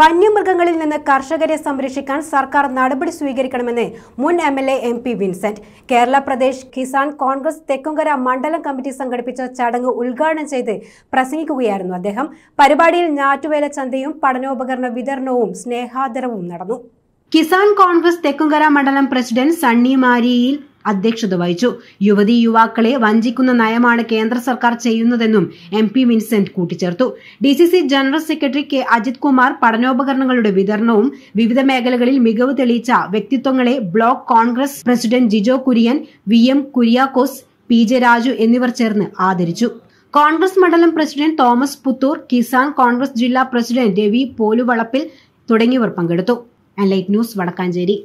വന്യമൃഗങ്ങളിൽ നിന്ന് കർഷകരെ സംരക്ഷിക്കാൻ സർക്കാർ നടപടി സ്വീകരിക്കണമെന്ന് മുൻ M L A M P Vincent Kerala Pradesh Kisan Congress Thekkumkara മണ്ഡലം കമ്മിറ്റി സംഘടിപ്പിച്ച ചടങ്ങ് ഉദ്ഘാടനം ചെയ്ത് പ്രസംഗിക്കുകയായിരുന്നു അദ്ദേഹം പരിപാടിയിൽ ഞാറ്റുവേല ചന്തയും പഠനോപകരണ വിതരണവും സ്നേഹാദരവും നടന്നു കിസാൻ കോൺഗ്രസ് തെക്കുംകര മണ്ഡലം പ്രസിഡന്റ് സണ്ണി മാരിയിൽ അധ്യക്ഷത വഹിച്ചു യുവതി യുവാക്കളെ വഞ്ചിക്കുന്ന നയമാണ് കേന്ദ്ര സർക്കാർ ചെയ്യുന്നതെന്നും എം പി വിൻസെന്റ് കൂട്ടിച്ചേർത്തു D C C general secretary K Ajith Kumar പഠനോപകരണങ്ങളുടെ വിതരണവും വിവിധ മേഖലകളിൽ മികവ് തെളിയിച്ച വ്യക്തിത്വങ്ങളെ block Congress president Jijo Kurian V M Kuriakose P J Raju എന്നിവർ ചേർന്ന് ആദരിച്ചു കോൺഗ്രസ് മണ്ഡലം പ്രസിഡന്റ് തോമസ് പുത്തൂർ കിസാൻ കോൺഗ്രസ് ജില്ലാ പ്രസിഡന്റ് രവി പോലുവളപ്പിൽ തുടങ്ങിയവർ പങ്കെടുത്തു ലൈറ്റ് ന്യൂസ് വടക്കാഞ്ചേരി